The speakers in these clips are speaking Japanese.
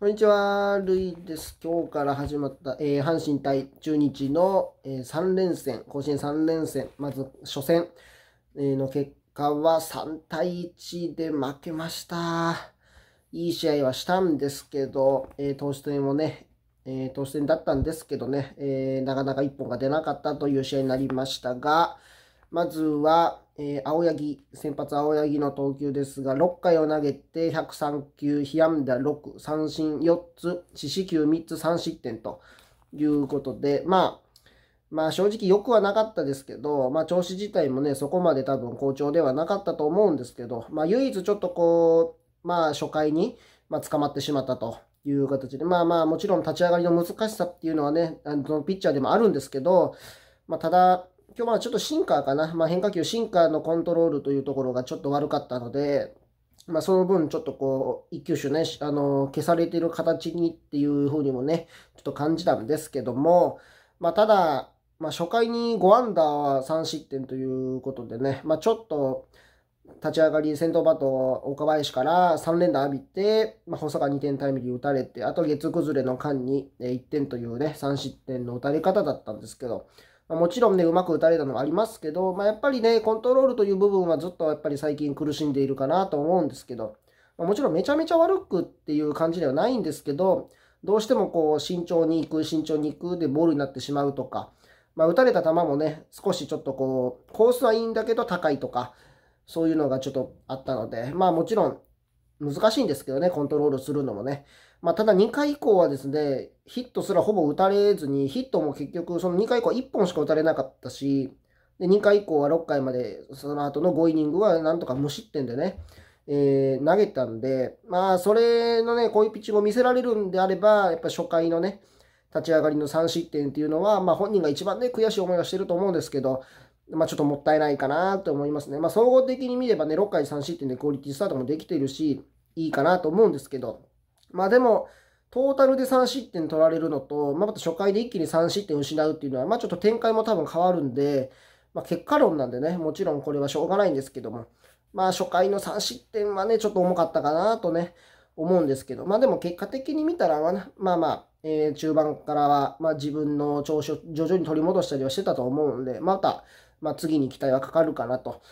こんにちは、ルイです。今日から始まった、えー、阪神対中日の、えー、3連戦、甲子園3連戦、まず初戦、えー、の結果は3対1で負けました。いい試合はしたんですけど、えー、投手戦もね、えー、投手戦だったんですけどね、えー、なかなか1本が出なかったという試合になりましたが、まずは、えー、青柳、先発青柳の投球ですが、6回を投げて103球、被安打6、三振4つ、四死球3つ、3失点ということで、まあ、まあ正直良くはなかったですけど、まあ調子自体もね、そこまで多分好調ではなかったと思うんですけど、まあ唯一ちょっとこう、まあ初回に、まあ、捕まってしまったという形で、まあまあもちろん立ち上がりの難しさっていうのはね、あのピッチャーでもあるんですけど、まあただ、今日まあちょっとシンカーかな、まあ、変化球、シンカーのコントロールというところがちょっと悪かったので、まあ、その分、ちょっとこう、一球種ね、あの消されている形にっていうふうにもね、ちょっと感じたんですけども、まあ、ただ、まあ、初回に5アンダーは3失点ということでね、まあ、ちょっと立ち上がり、先頭バット岡林から3連打浴びて、まあ、細川2点タイムリー打たれて、あと月崩れの間に1点というね、3失点の打たれ方だったんですけど、まもちろんね、うまく打たれたのはありますけど、まあ、やっぱりね、コントロールという部分はずっとやっぱり最近苦しんでいるかなと思うんですけど、まあ、もちろんめちゃめちゃ悪くっていう感じではないんですけど、どうしてもこう、慎重に行く、慎重に行くでボールになってしまうとか、まあ、打たれた球もね、少しちょっとこう、コースはいいんだけど高いとか、そういうのがちょっとあったので、まあもちろん難しいんですけどね、コントロールするのもね。まあ、ただ2回以降はですね、ヒットすらほぼ打たれずに、ヒットも結局、その2回以降は1本しか打たれなかったし、で2回以降は6回まで、その後の5イニングはなんとか無失点でね、えー、投げたんで、まあ、それのね、こういうピッチングを見せられるんであれば、やっぱ初回のね、立ち上がりの3失点っていうのは、まあ、本人が一番ね、悔しい思いはしてると思うんですけど、まあ、ちょっともったいないかなと思いますね。まあ、総合的に見ればね、6回3失点でクオリティスタートもできているし、いいかなと思うんですけど、まあでも、トータルで3失点取られるのと、まあ、また初回で一気に3失点失うっていうのは、まあ、ちょっと展開も多分変わるんで、まあ、結果論なんでね、もちろんこれはしょうがないんですけども、まあ、初回の3失点はね、ちょっと重かったかなとね、思うんですけど、まあ、でも結果的に見たら、まあ、まあまあ、えー、中盤からは、まあ、自分の調子を徐々に取り戻したりはしてたと思うんで、また、まあ、次に期待はかかるかなと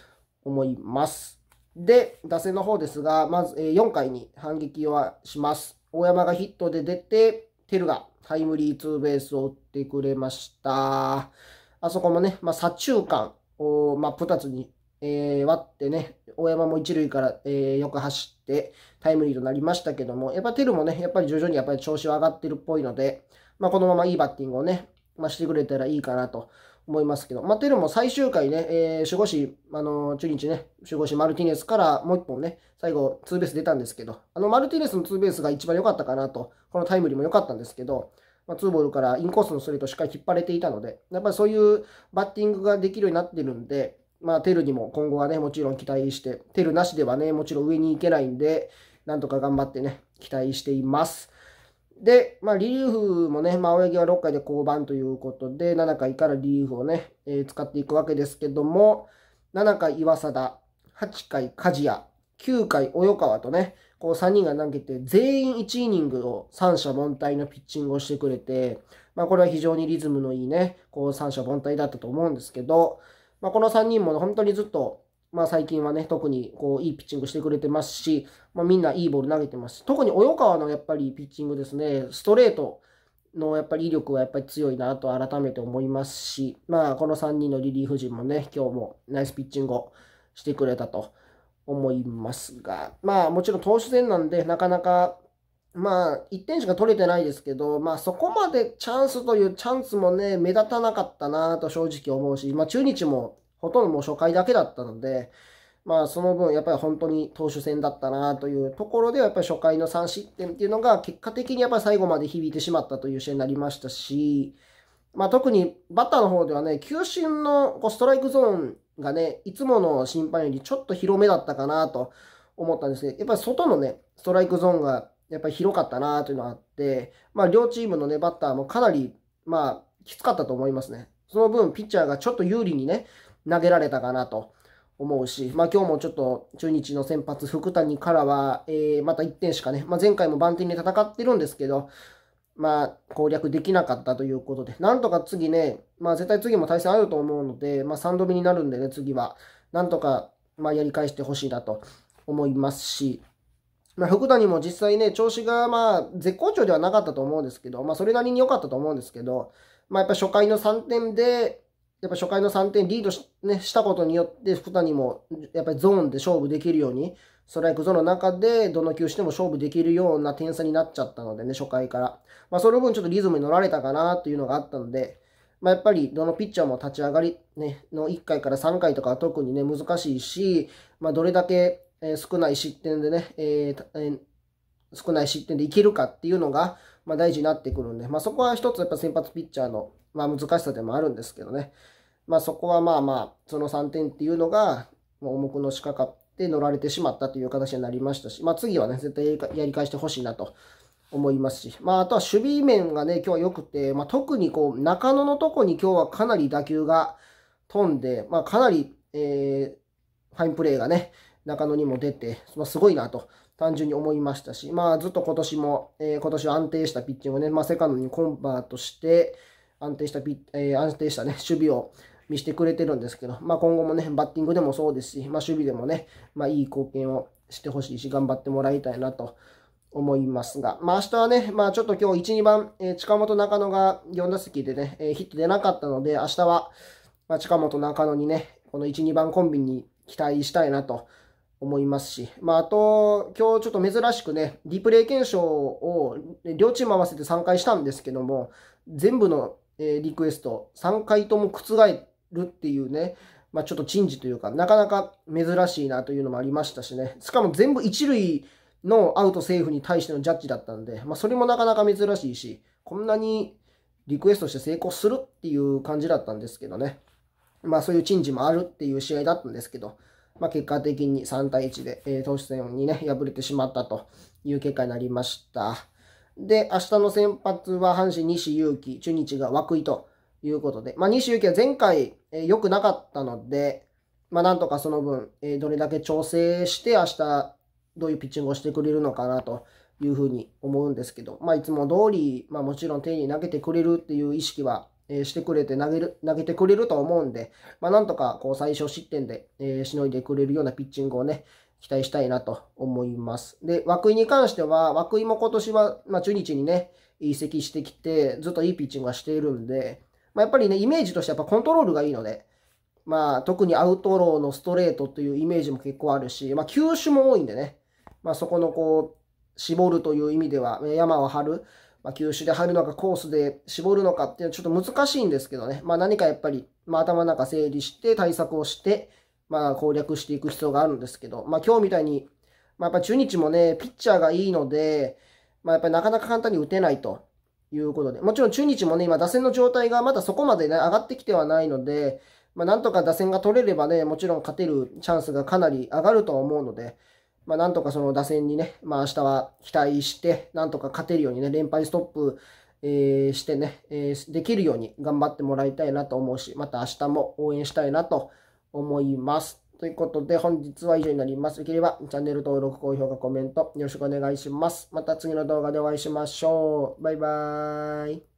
思います。で、打線の方ですが、まず4回に反撃はします。大山がヒットで出て、テルがタイムリーツーベースを打ってくれました。あそこもね、まあ、左中間を、まあ、2つに、えー、割ってね、大山も1塁から、えー、よく走ってタイムリーとなりましたけども、やっぱテルもね、やっぱり徐々にやっぱり調子は上がってるっぽいので、まあ、このままいいバッティングをね、まあ、してくれたらいいかなと思いますけど。まあ、というのも最終回ね、えー、守護神、あのー、中日ね、守護神マルティネスからもう一本ね、最後ツーベース出たんですけど、あのマルティネスのツーベースが一番良かったかなと、このタイムリーも良かったんですけど、まあ、ツーボールからインコースのストレートしっかり引っ張れていたので、やっぱりそういうバッティングができるようになってるんで、まあ、テルにも今後はね、もちろん期待して、テルなしではね、もちろん上に行けないんで、なんとか頑張ってね、期待しています。で、まあ、リリーフもね、まあ、青柳は6回で降板ということで、7回からリリーフをね、えー、使っていくわけですけども、7回岩貞、8回梶谷、9回及川とね、こう3人が投げて、全員1イニングを三者凡退のピッチングをしてくれて、まあ、これは非常にリズムのいいね、こう三者凡退だったと思うんですけど、まあ、この3人も本当にずっとまあ、最近はね、特にこういいピッチングしてくれてますし、まあ、みんないいボール投げてますし、特に及川のやっぱりピッチングですね、ストレートのやっぱり威力はやっぱり強いなと改めて思いますし、まあ、この3人のリリーフ陣もね、今日もナイスピッチングをしてくれたと思いますが、まあ、もちろん投手戦なんで、なかなか、まあ、1点しか取れてないですけど、まあ、そこまでチャンスというチャンスもね、目立たなかったなと正直思うし、まあ、中日もほとんどもう初回だけだったので、まあその分やっぱり本当に投手戦だったなというところではやっぱり初回の3失点っていうのが結果的にやっぱり最後まで響いてしまったという試合になりましたし、まあ特にバッターの方ではね、球審のこうストライクゾーンがね、いつもの審判よりちょっと広めだったかなと思ったんですけど、やっぱり外のね、ストライクゾーンがやっぱり広かったなというのがあって、まあ両チームのね、バッターもかなり、まあきつかったと思いますね。その分、ピッチャーがちょっと有利にね、投げられたかなと思うし、まあ、今日もちょっと中日の先発、福谷からは、えー、また1点しかね、まあ、前回も番手に戦ってるんですけど、まあ、攻略できなかったということで、なんとか次ね、まあ、絶対次も対戦あると思うので、まあ、3度目になるんでね、次は、なんとか、まあ、やり返してほしいなと思いますし、まあ、福谷も実際ね、調子がまあ、絶好調ではなかったと思うんですけど、まあ、それなりに良かったと思うんですけど、まあ、やっぱ初回の3点で、やっぱ初回の3点リードし,、ね、したことによって福谷もやっぱりゾーンで勝負できるようにストライクゾーンの中でどの球しても勝負できるような点差になっちゃったのでね初回から、まあ、その分ちょっとリズムに乗られたかなというのがあったので、まあ、やっぱりどのピッチャーも立ち上がり、ね、の1回から3回とかは特にね難しいし、まあ、どれだけ少ない失点でね、えー、少ない失点でいけるかっていうのが、まあ、大事になってくるんで、まあ、そこは一つやっぱ先発ピッチャーのまあ難しさでもあるんですけどね。まあそこはまあまあ、その3点っていうのが、重くのしかかって乗られてしまったという形になりましたし、まあ次はね、絶対やり返してほしいなと思いますし、まああとは守備面がね、今日は良くて、まあ特にこう、中野のとこに今日はかなり打球が飛んで、まあかなり、えー、ファインプレーがね、中野にも出て、まあ、すごいなと単純に思いましたし、まあずっと今年も、えー、今年安定したピッチングをね、まあセカンドにコンバートして、安定したピ、えー、安定したね、守備を見せてくれてるんですけど、まあ、今後もね、バッティングでもそうですし、まあ、守備でもね、まあ、いい貢献をしてほしいし、頑張ってもらいたいなと思いますが、まあ、明日はね、まあ、ちょっと今日1、2番、えー、近本中野が4打席でね、えー、ヒット出なかったので、明日は、まあ、近本中野にね、この1、2番コンビに期待したいなと思いますし、まあ、あと、今日ちょっと珍しくね、リプレイ検証を両チーム合わせて3回したんですけども、全部のリクエスト3回とも覆るっていうね、まあ、ちょっと珍事というか、なかなか珍しいなというのもありましたしね。しかも全部一塁のアウトセーフに対してのジャッジだったんで、まあ、それもなかなか珍しいし、こんなにリクエストして成功するっていう感じだったんですけどね。まあそういう珍事もあるっていう試合だったんですけど、まあ、結果的に3対1で、えー、投手戦にね、敗れてしまったという結果になりました。で、明日の先発は阪神、西勇輝、中日が涌井ということで、まあ、西勇輝は前回えー、くなかったので、まあ、なんとかその分、えー、どれだけ調整して明日どういうピッチングをしてくれるのかなというふうに思うんですけど、まあ、いつも通り、まあ、もちろん手に投げてくれるっていう意識は、えー、してくれて投げる、投げてくれると思うんで、まあ、なんとかこう最小失点で、えー、しのいでくれるようなピッチングをね、期待したいなと思います。で、涌井に関しては、涌井も今年は、まあ、中日にね、移籍してきて、ずっといいピッチングはしているんで、まあ、やっぱりね、イメージとしてやっぱコントロールがいいので、まあ、特にアウトローのストレートというイメージも結構あるし、まあ、球種も多いんでね、まあ、そこのこう、絞るという意味では、山を張る、まあ、球種で張るのかコースで絞るのかっていうのはちょっと難しいんですけどね、まあ、何かやっぱり、まあ、頭の中整理して対策をして、まあ、攻略していく必要があるんですけど、まあ、今日みたいに、まあ、やっぱ中日もね、ピッチャーがいいので、まあ、やっぱりなかなか簡単に打てないということで、もちろん中日もね、今、打線の状態がまだそこまで、ね、上がってきてはないので、まあ、なんとか打線が取れればね、もちろん勝てるチャンスがかなり上がるとは思うので、まあ、なんとかその打線にね、まあ、明日は期待して、なんとか勝てるようにね、連敗ストップ、えー、してね、えー、できるように頑張ってもらいたいなと思うし、また明日も応援したいなと思います。ということで、本日は以上になります。できれば、チャンネル登録、高評価、コメント、よろしくお願いします。また次の動画でお会いしましょう。バイバーイ。